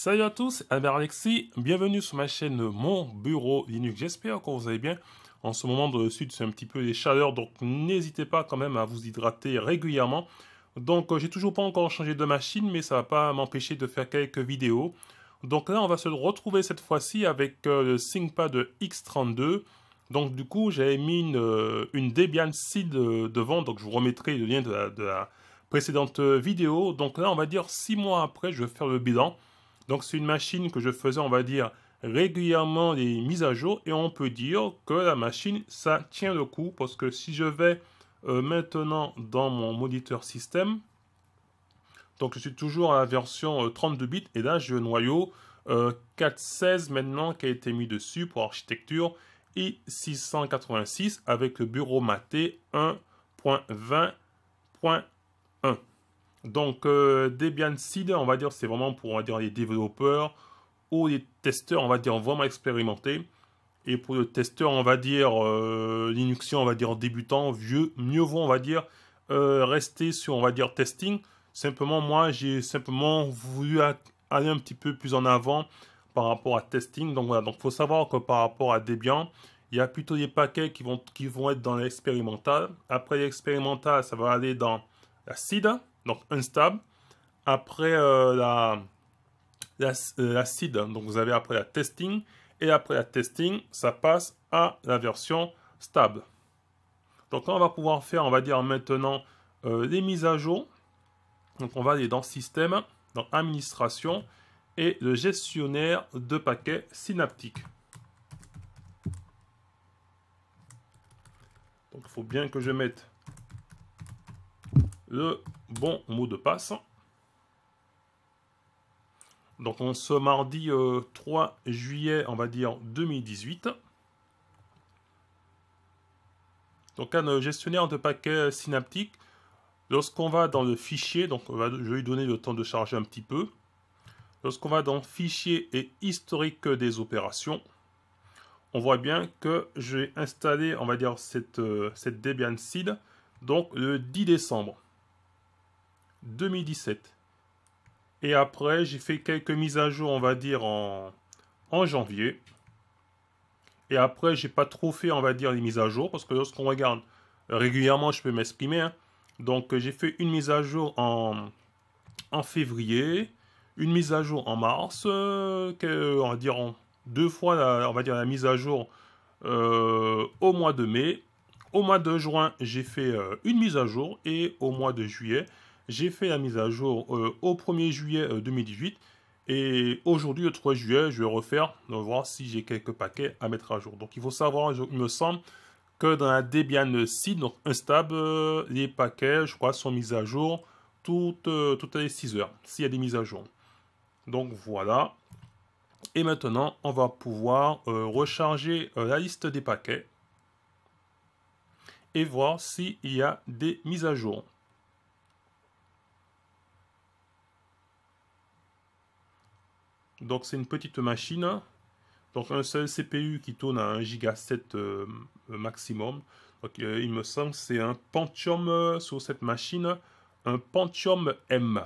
Salut à tous, Albert Alexis, bienvenue sur ma chaîne Mon Bureau Linux. J'espère que vous allez bien. En ce moment dans le sud, c'est un petit peu les chaleurs, donc n'hésitez pas quand même à vous hydrater régulièrement. Donc euh, j'ai toujours pas encore changé de machine, mais ça va pas m'empêcher de faire quelques vidéos. Donc là, on va se retrouver cette fois-ci avec euh, le ThinkPad X32. Donc du coup, j'avais mis une, euh, Debian seed devant, donc je vous remettrai le lien de la, de la précédente vidéo. Donc là, on va dire 6 mois après, je vais faire le bilan. Donc c'est une machine que je faisais, on va dire, régulièrement des mises à jour et on peut dire que la machine, ça tient le coup parce que si je vais euh, maintenant dans mon moniteur système, donc je suis toujours à la version 32 euh, bits et là je noyau 416 euh, maintenant qui a été mis dessus pour architecture i 686 avec le bureau maté 1.20.1. Donc euh, Debian Seed, on va dire, c'est vraiment pour dire, les développeurs ou les testeurs, on va dire, vraiment expérimentés. Et pour le testeur, on va dire, euh, on va dire débutant, vieux, mieux vaut, on va dire, euh, rester sur, on va dire, testing. Simplement, moi, j'ai simplement voulu aller un petit peu plus en avant par rapport à testing. Donc voilà, donc faut savoir que par rapport à Debian, il y a plutôt des paquets qui vont, qui vont être dans l'expérimental. Après l'expérimental, ça va aller dans la SIDA donc instable. Après euh, la, euh, hein. donc vous avez après la testing. Et après la testing, ça passe à la version stable. Donc on va pouvoir faire, on va dire maintenant, euh, les mises à jour. Donc on va aller dans Système, dans Administration et le gestionnaire de paquets synaptiques. Donc il faut bien que je mette le bon mot de passe. Donc on se mardi 3 euh, juillet, on va dire 2018. Donc un euh, gestionnaire de paquets euh, synaptiques, lorsqu'on va dans le fichier, donc je vais lui donner le temps de charger un petit peu. Lorsqu'on va dans fichier et historique des opérations, on voit bien que j'ai installé, on va dire, cette, cette Debian Seed, donc le 10 décembre. 2017. Et après, j'ai fait quelques mises à jour, on va dire, en, janvier. Et après, j'ai pas trop fait, on va dire, les mises à jour, parce que lorsqu'on regarde régulièrement, je peux m'exprimer. Hein. Donc, j'ai fait une mise à jour en, en février, une mise à jour en mars, euh, on va dire deux fois, la, on va dire la mise à jour euh, au mois de mai. Au mois de juin, j'ai fait euh, une mise à jour et au mois de juillet, j'ai fait la mise à jour euh, au 1er juillet 2018. Euh, et aujourd'hui, le 3 juillet, je vais refaire, voir si j'ai quelques paquets à mettre à jour. Donc il faut savoir, il me semble que dans la Debian 6, donc instable, euh, les paquets, je crois, sont mis à jour toutes, toutes les 6 heures, s'il y a des mises à jour. Donc voilà. Et maintenant, on va pouvoir recharger la liste des paquets et voir s'il y a des mises à jour. Donc c'est une petite machine. Donc un seul CPU qui tourne à 1 giga euh, maximum. Donc euh, il me semble que c'est un Pentium euh, sur cette machine, un Pentium M.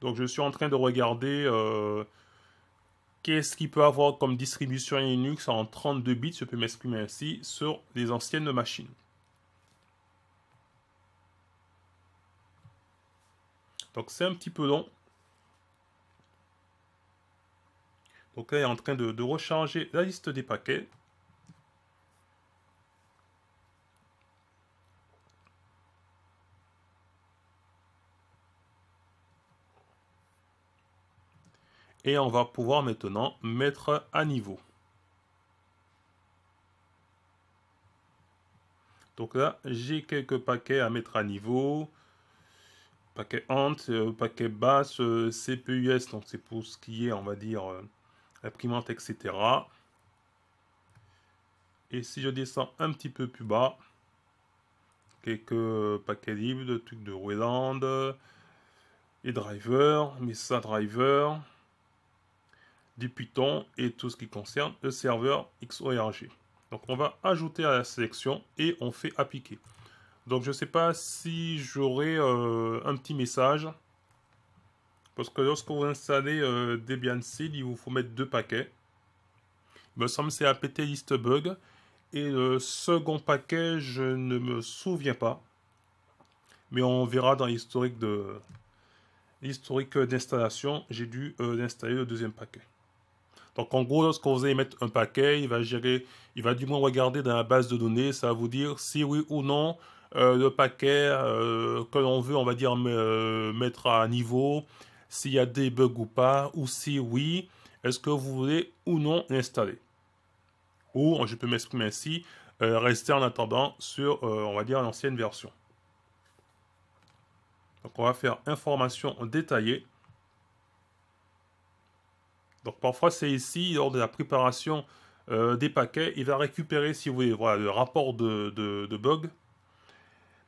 Donc je suis en train de regarder qu'est-ce qu'il peut avoir comme distribution Linux en 32 bits, je peux m'exprimer ainsi, sur les anciennes machines. Donc c'est un petit peu long. Donc là, il est en train de, de recharger la liste des paquets. et on va pouvoir maintenant mettre à niveau. Donc là, j'ai quelques paquets à mettre à niveau paquet Ant, euh, paquet basse euh, CPUS, donc c'est pour ce qui est, on va dire, euh, imprimante, etc. Et si je descends un petit peu plus bas, quelques paquets libres, de trucs de Wayland, et driver, Mesa driver, du Python et tout ce qui concerne le serveur XORG. Donc on va ajouter à la sélection et on fait appliquer. Donc je ne sais pas si j'aurai euh, un petit message. Parce que lorsque vous installez euh, Debian Seed, il vous faut mettre deux paquets. Il me semble que c'est apt list bug. Et le second paquet, je ne me souviens pas. Mais on verra dans l'historique de l'historique d'installation, j'ai dû euh, installer le deuxième paquet. Donc en gros, lorsque vous allez mettre un paquet, il va gérer, il va du moins regarder dans la base de données, ça va vous dire si oui ou non le euh, paquet euh, que l'on veut, on va dire, euh, mettre à niveau, s'il y a des bugs ou pas, ou si oui, est-ce que vous voulez ou non l'installer. Ou, je peux m'exprimer ainsi, rester en attendant sur, on va dire, l'ancienne version. Donc on va faire information détaillée. Donc parfois c'est ici, lors de la préparation des paquets, il va récupérer, si vous voulez, voilà, le rapport de, bugs. bug.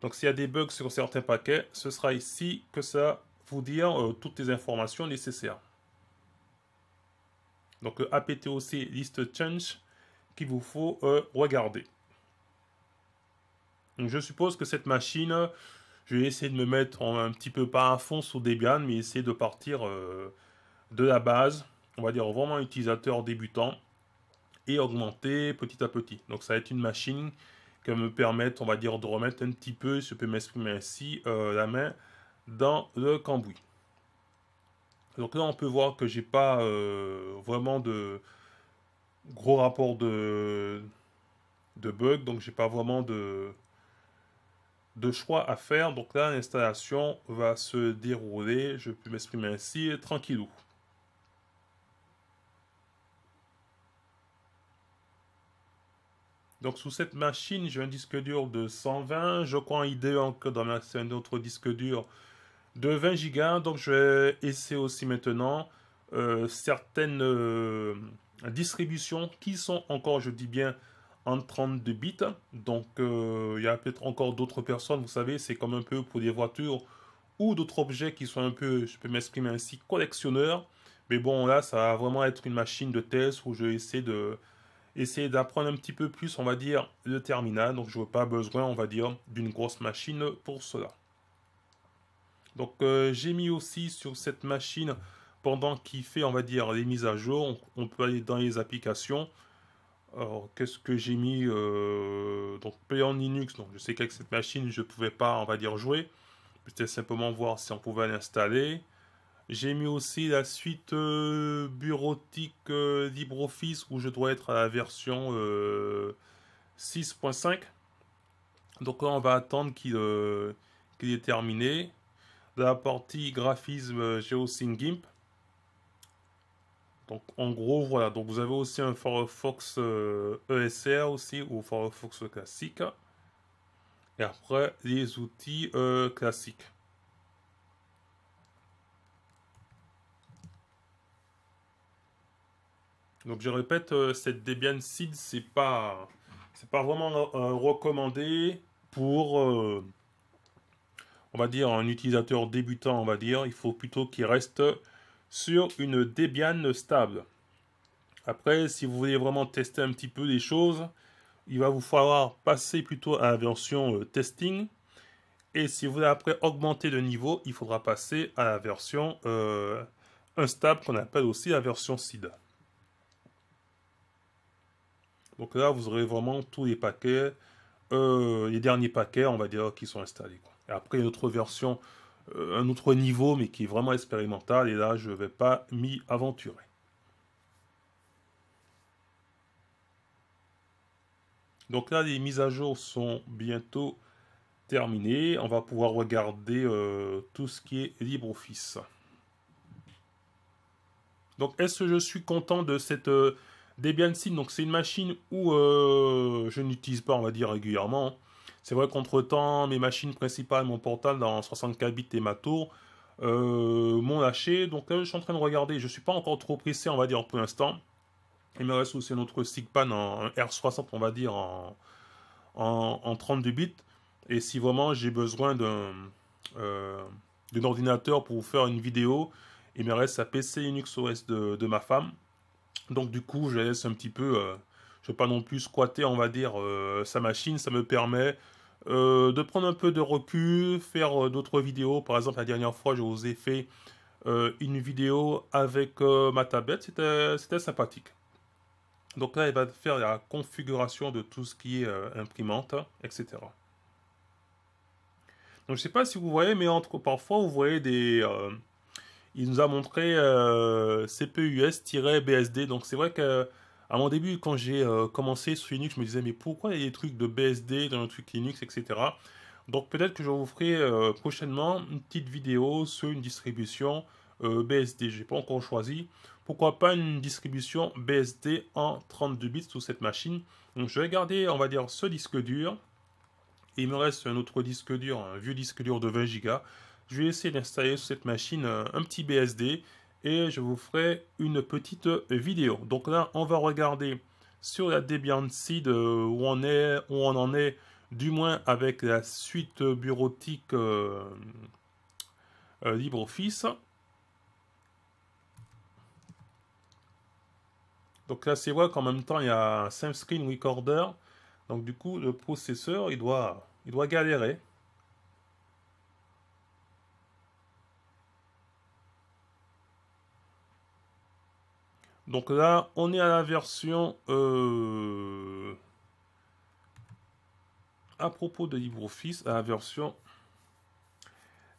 Donc s'il y a des bugs sur certains paquets, ce sera ici que ça vous dire euh, toutes les informations nécessaires. Donc APTOC APT list change qu'il vous faut euh, regarder. Donc je suppose que cette machine, je vais essayer de me mettre un petit peu pas à fond sur Debian, mais essayer de partir euh, de la base, on va dire vraiment utilisateur débutant, et augmenter petit à petit. Donc ça va être une machine qui me permettre, on va dire, de remettre un petit peu, je peux m'exprimer ainsi, la main dans le cambouis. Donc là, on peut voir que j'ai pas euh, vraiment de gros rapport de, de bug, donc j'ai pas vraiment de, de choix à faire. Donc là, l'installation va se dérouler, je peux m'exprimer ainsi, tranquillou. Donc sous cette machine, j'ai un disque dur de 120. Je crois en IDE que dans un autre disque dur de 20 gigas. Donc je vais essayer aussi maintenant euh, certaines euh, distributions qui sont encore, je dis bien, en 32 bits. Donc euh, il y a peut-être encore d'autres personnes, vous savez, c'est comme un peu pour des voitures ou d'autres objets qui sont un peu, je peux m'exprimer ainsi, collectionneurs. Mais bon, là, ça va vraiment être une machine de test où je vais essayer de essayer d'apprendre un petit peu plus, on va dire, le terminal. Donc, je n'ai pas besoin, on va dire, d'une grosse machine pour cela. Donc, euh, j'ai mis aussi sur cette machine, pendant qu'il fait, on va dire, les mises à jour, on, peut aller dans les applications. Alors, qu'est-ce que j'ai mis euh, Donc, Play en Linux. Donc, je sais qu'avec cette machine, je ne pouvais pas, on va dire, jouer. Je simplement voir si on pouvait l'installer. J'ai mis aussi la suite euh, bureautique euh, LibreOffice où je dois être à la version 6.5. Euh, Donc là, on va attendre qu'il est terminé. la partie graphisme, j'ai GIMP. Donc en gros, voilà. Donc vous avez aussi un Firefox ESR e aussi ou Firefox classique. Et après, les outils classiques. Donc je répète, euh, cette Debian Seed, c'est pas, c'est pas vraiment euh, recommandé pour, euh, on va dire, un utilisateur débutant, on va dire. Il faut plutôt qu'il reste sur une Debian stable. Après, si vous voulez vraiment tester un petit peu des choses, il va vous falloir passer plutôt à la version testing. Et si vous voulez après augmenter de niveau, il faudra passer à la version instable qu'on appelle aussi la version Seed. Donc là, vous aurez vraiment tous les paquets, euh, les derniers paquets, on va dire, qui sont installés. Et après, une autre version, euh, un autre niveau, mais qui est vraiment expérimental. Et là, je ne vais pas m'y aventurer. Donc là, les mises à jour sont bientôt terminées. On va pouvoir regarder euh, tout ce qui est LibreOffice. Donc, est-ce que je suis content de cette Debian Sync, donc c'est une machine où euh, je n'utilise pas, on va dire, régulièrement. Hein. C'est vrai qu'entre-temps, mes machines principales, mon portal dans 64 bits et ma tour, euh, m'ont lâché. Donc là, je suis en train de regarder. Je ne suis pas encore trop pressé, on va dire, pour l'instant. Il me reste aussi notre SIGPAN en, R60, on va dire, en, 32 bits. Et si vraiment j'ai besoin euh, d'un ordinateur pour faire une vidéo, il me reste la PC Linux OS de ma femme. Donc du coup, je laisse un petit peu, euh, je ne vais pas non plus squatter, on va dire, euh, sa machine. Ça me permet euh, de prendre un peu de recul, faire d'autres vidéos. Par exemple, la dernière fois, je vous ai fait une vidéo avec ma tablette. C'était sympathique. Donc là, il va faire la configuration de tout ce qui est imprimante, etc. Donc je ne sais pas si vous voyez, mais entre, parfois, vous voyez des il nous a montré euh, CPUS-BSD. Donc c'est vrai que à mon début, quand j'ai euh, commencé sur Linux, je me disais mais pourquoi il y a des trucs de BSD dans le truc Linux, etc. Donc peut-être que je vous ferai euh, prochainement une petite vidéo sur une distribution BSD. Je n'ai pas encore choisi. Pourquoi pas une distribution BSD en 32 bits sur cette machine Donc je vais garder, on va dire, ce disque dur. il me reste un autre disque dur, un vieux disque dur de 20 Go je vais essayer d'installer sur cette machine euh, un petit BSD et je vous ferai une petite vidéo. Donc là, on va regarder sur la Debian Seed euh, où on est, où on en est, du moins avec la suite bureautique euh, LibreOffice. Donc là, c'est vrai qu'en même temps, il y a un screen recorder. Donc du coup, le processeur, il doit, il doit galérer. Donc là, on est à la version... Euh, à propos de LibreOffice, à la version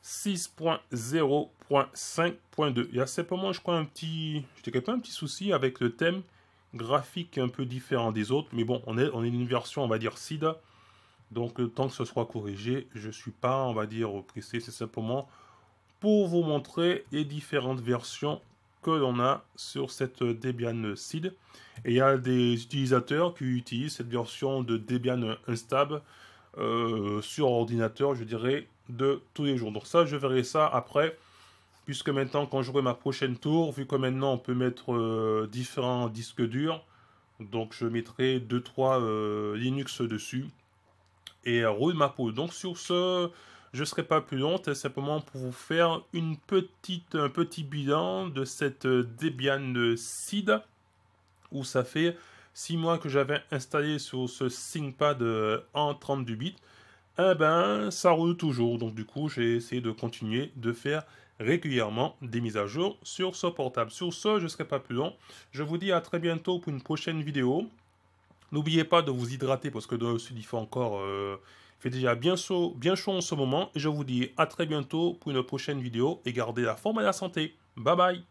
6.0.5.2. Il y a simplement, je crois, un petit... Je pas un petit souci avec le thème graphique un peu différent des autres. Mais bon, on est, on est une version, on va dire, SIDA. Donc, euh, tant que ce soit corrigé, je ne suis pas, on va dire, pressé. C'est simplement pour vous montrer les différentes versions que l'on a sur cette Debian Sid Et il y a des utilisateurs qui utilisent cette version de Debian instable euh, sur ordinateur, je dirais, de tous les jours. Donc ça, je verrai ça après, puisque maintenant, quand j'aurai ma prochaine tour, vu que maintenant on peut mettre euh, différents disques durs, donc je mettrai 2-3 euh, Linux dessus et roule ma peau. Donc sur ce, je ne serai pas plus long, c'est simplement pour vous faire une petite, un petit bilan de cette euh, Debian euh, Sid, où ça fait 6 mois que j'avais installé sur ce ThinkPad euh, en 32 bits. Eh ben, ça roule toujours, donc du coup, j'ai essayé de continuer de faire régulièrement des mises à jour sur ce portable. Sur ce, je ne serai pas plus long. Je vous dis à très bientôt pour une prochaine vidéo. N'oubliez pas de vous hydrater parce que dans sud, il fait encore fait déjà bien chaud, bien chaud en ce moment et je vous dis à très bientôt pour une prochaine vidéo et gardez la forme et la santé. Bye bye